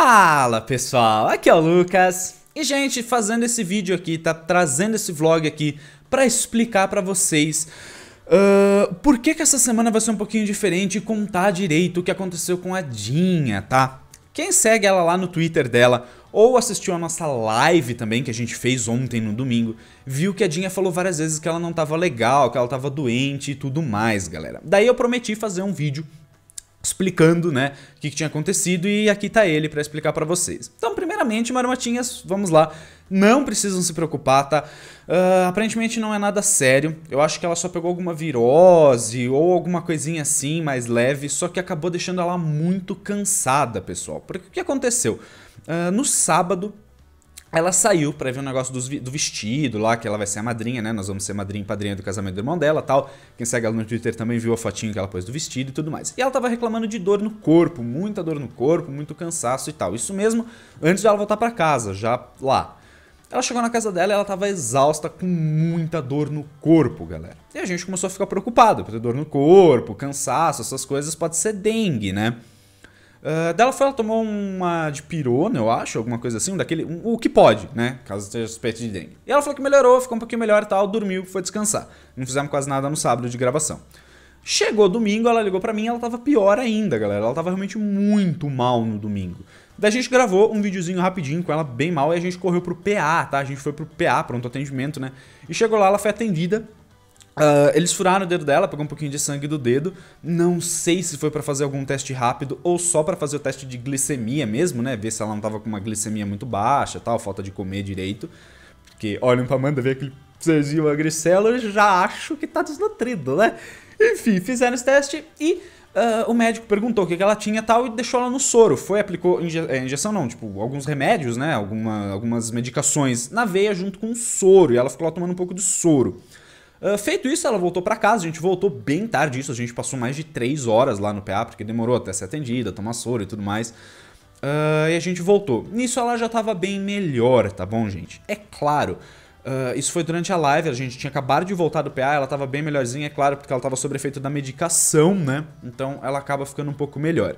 Fala pessoal, aqui é o Lucas e gente, fazendo esse vídeo aqui, tá trazendo esse vlog aqui para explicar para vocês uh, por que que essa semana vai ser um pouquinho diferente e contar direito o que aconteceu com a Dinha, tá? Quem segue ela lá no Twitter dela ou assistiu a nossa live também que a gente fez ontem no domingo, viu que a Dinha falou várias vezes que ela não tava legal, que ela tava doente e tudo mais, galera. Daí eu prometi fazer um vídeo explicando né, o que, que, tinha acontecido e aqui está ele para explicar para vocês. Então, primeiramente, maromatinhas, vamos lá, não precisam se preocupar, tá? Uh, aparentemente não é nada sério, eu acho que ela só pegou alguma virose ou alguma coisinha assim mais leve, só que acabou deixando ela muito cansada, pessoal. Porque o que aconteceu? Uh, no sábado, ela saiu para ver o um negócio do vestido lá, que ela vai ser a madrinha, né? Nós vamos ser madrinha e padrinha do casamento do irmão dela tal. Quem segue ela no Twitter também viu a fotinho que ela pôs do vestido e tudo mais. E ela tava reclamando de dor no corpo, muita dor no corpo, muito cansaço e tal. Isso mesmo antes dela voltar para casa, já lá. Ela chegou na casa dela e ela tava exausta com muita dor no corpo, galera. E a gente começou a ficar preocupado, porque dor no corpo, cansaço, essas coisas pode ser dengue, né? dela foi, ela tomou uma de pirona, eu acho, alguma coisa assim, daquele, um, o que pode, né? Caso seja suspeito de dengue. E ela falou que melhorou, ficou um pouquinho melhor e tal, dormiu, foi descansar. Não fizemos quase nada no sábado de gravação. Chegou domingo, ela ligou para mim, ela tava pior ainda, galera. Ela tava realmente muito mal no domingo. Daí a gente gravou um videozinho rapidinho com ela bem mal e a gente correu pro PA, tá? A gente foi pro PA, pronto atendimento, né? E chegou lá, ela foi atendida Uh, eles furaram o dedo dela, pegou um pouquinho de sangue do dedo. Não sei se foi para fazer algum teste rápido ou só para fazer o teste de glicemia mesmo, né? Ver se ela não tava com uma glicemia muito baixa, tal, falta de comer direito. Porque olham pra Amanda, vê aquele serzinho magricelo, eu já acho que tá desnutrido, né? Enfim, fizeram esse teste e Uh, o médico perguntou o que, que ela tinha tal e deixou ela no soro. Foi, aplicou inje eh, injeção, não, tipo, alguns remédios, né? Alguma, algumas medicações na veia junto com o soro. E ela ficou lá tomando um pouco de soro. Ah, feito isso, ela voltou para casa, a gente voltou bem tarde isso, a gente passou mais de 3 horas lá no PA, porque demorou até ser atendida, tomar soro e tudo mais. Uh, e a gente voltou. Nisso ela já tava bem melhor, tá bom, gente? É claro. Uh, isso foi durante a live, a gente tinha acabado de voltar do PA, ela tava bem melhorzinha, é claro, porque ela tava sob efeito da medicação, né? Então ela acaba ficando um pouco melhor.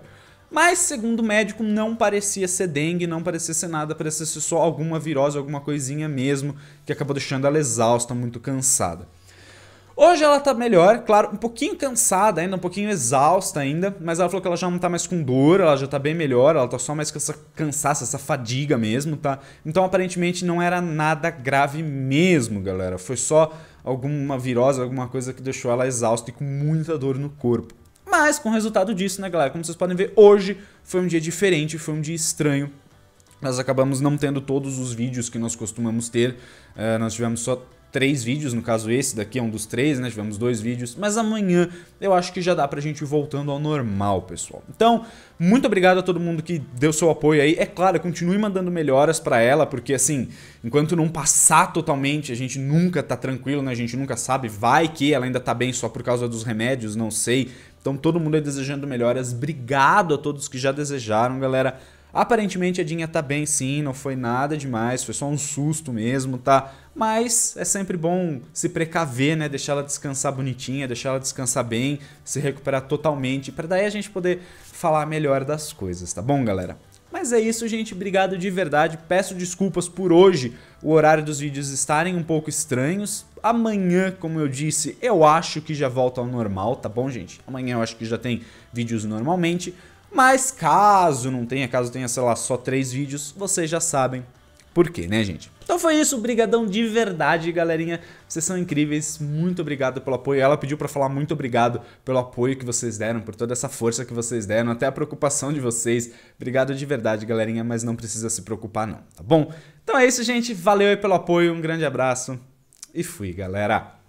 Mas, segundo o médico, não parecia ser dengue, não parecia ser nada, parecia ser só alguma virose, alguma coisinha mesmo, que acabou deixando ela exausta, muito cansada. Hoje ela tá melhor, claro, um pouquinho cansada ainda, um pouquinho exausta ainda, mas ela falou que ela já não tá mais com dor, ela já tá bem melhor, ela tá só mais com essa cansaço, essa fadiga mesmo, tá? Então aparentemente não era nada grave mesmo, galera. Foi só alguma virose, alguma coisa que deixou ela exausta e com muita dor no corpo. Mas com o resultado disso, né, galera? Como vocês podem ver, hoje foi um dia diferente, foi um dia estranho. Nós acabamos não tendo todos os vídeos que nós costumamos ter, uh, nós tivemos só três vídeos, no caso esse daqui é um dos três, né? Tivemos dois vídeos, mas amanhã eu acho que já dá pra gente ir voltando ao normal, pessoal. Então, muito obrigado a todo mundo que deu seu apoio aí. É claro, continue mandando melhoras pra ela, porque assim, enquanto não passar totalmente, a gente nunca tá tranquilo, né? A gente nunca sabe, vai que ela ainda tá bem só por causa dos remédios, não sei. Então, todo mundo aí desejando melhoras. Obrigado a todos que já desejaram, galera. Aparentemente a Dinha tá bem sim, não foi nada demais, foi só um susto mesmo, tá? mas é sempre bom se precaver, né? Deixar ela descansar bonitinha, deixar ela descansar bem, se recuperar totalmente, para daí a gente poder falar melhor das coisas, tá bom, galera? Mas é isso, gente. Obrigado de verdade. Peço desculpas por hoje o horário dos vídeos estarem um pouco estranhos. Amanhã, como eu disse, eu acho que já volta ao normal, tá bom, gente? Amanhã eu acho que já tem vídeos normalmente. Mas caso não tenha, caso tenha, sei lá, só três vídeos, vocês já sabem por quê, né, gente? Então foi isso, brigadão de verdade, galerinha. Vocês são incríveis, muito obrigado pelo apoio. Ela pediu para falar muito obrigado pelo apoio que vocês deram, por toda essa força que vocês deram, até a preocupação de vocês. Obrigado de verdade, galerinha, mas não precisa se preocupar não, tá bom? Então é isso, gente. Valeu aí pelo apoio, um grande abraço e fui, galera.